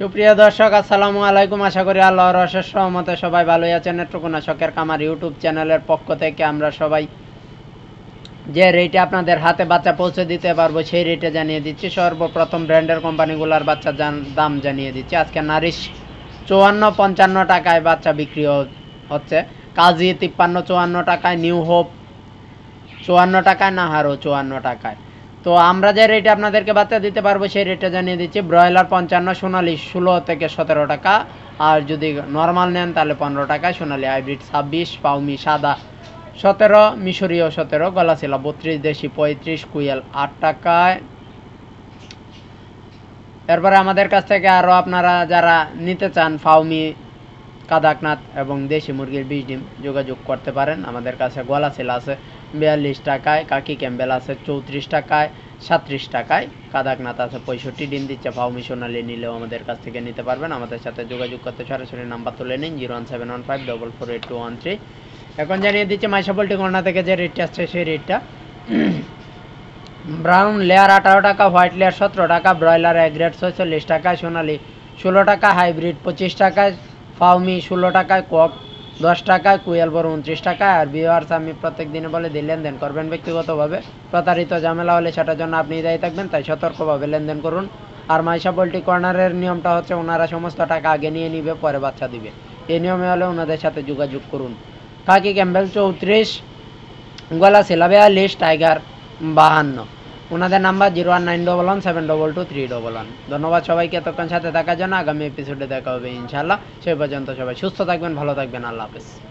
সুপ্রিয় দর্শক আসসালামু আলাইকুম আশা করি আল্লাহর রসের সহমতে সবাই ভালোই আছেন নেত্রকোনা শখের কামার ইউটিউব চ্যানেলের পক্ষ থেকে আমরা সবাই যে রেটে আপনাদের হাতে বাচ্চা পৌঁছে দিতে পারবো সেই রেটে জানিয়ে দিচ্ছি সর্বপ্রথম ব্র্যান্ডের কোম্পানিগুলোর বাচ্চা দাম জানিয়ে দিচ্ছি আজকে নারিশ চুয়ান্ন পঞ্চান্ন টাকায় বাচ্চা বিক্রি হচ্ছে কাজী তিপ্পান্ন চুয়ান্ন টাকায় নিউ হোপ চুয়ান্ন টাকায় নাহারও চুয়ান্ন টাকায় তো আমরা যে রেটে আপনাদেরকে বাচ্চা দিতে পারবো সেই রেটটা জানিয়ে দিচ্ছি ব্রয়লার পঞ্চান্ন সোনালি ষোলো থেকে সতেরো টাকা আর যদি নর্মাল নেন তাহলে পনেরো টাকা সোনালি হাইব্রিড ছাব্বিশ পাউমি সাদা সতেরো মিশরীয় সতেরো গলা ছিল বত্রিশ দেশি পঁয়ত্রিশ কুয়েল আট টাকায় এরপরে আমাদের কাছ থেকে আরও আপনারা যারা নিতে চান ফাউমি কাদাকনাথ এবং দেশি মুরগির বিষ ডিম যোগাযোগ করতে পারেন আমাদের কাছে গলা সেল আছে বিয়াল্লিশ টাকায় কাকি ক্যাম্বেল আছে চৌত্রিশ টাকায় সাতত্রিশ টাকায় কাদাকনাথ আছে পঁয়ষট্টি ডিম দিচ্ছে ভাও মিশনালি নিলেও আমাদের কাছ থেকে নিতে পারবেন আমাদের সাথে যোগাযোগ করতে সরাসরি নাম্বার তুলে নিন zero one seven one five double four eight two one three এখন জানিয়ে দিচ্ছে মাইশা পোল্ট্রি কর্নার থেকে যে রেটটা আসছে সেই রেটটা ব্রাউন লেয়ার আঠারো টাকা হোয়াইট লেয়ার সতেরো টাকা ব্রয়লার এক গ্রেড ছয়চল্লিশ টাকা সোনালি ষোলো টাকা হাইব্রিড পঁচিশ টাকা ফাউমি ষোলো টাকায় কক দশ টাকায় কুয়েল বড় উনত্রিশ টাকায় আর ভিওয়ার্স আমি প্রত্যেক দিনে বলে দিই লেনদেন করবেন ব্যক্তিগতভাবে প্রতারিত ঝামেলা হলে সেটার জন্য আপনি দায়ী থাকবেন তাই সতর্কভাবে লেনদেন করুন আর মাইশা পোল্ট্রি কর্নারের নিয়মটা হচ্ছে ওনারা সমস্ত টাকা আগে নিয়ে নিবে পরে বাচ্চা দিবে এই নিয়মে হলে ওনাদের সাথে যোগাযোগ করুন কাকি ক্যাম্বেল চৌত্রিশ গলা আর লিস্ট টাইগার বাহান্ন ওনাদের number zero one nine double one seven double two three double one ধন্যবাদ সবাইকে এতক্ষণ সাথে থাকার জন্য আগামী এপিসোডে দেখা হবে ইনশাল্লাহ সেই পর্যন্ত সবাই সুস্থ থাকবেন ভালো থাকবেন আল্লাহ হাফেজ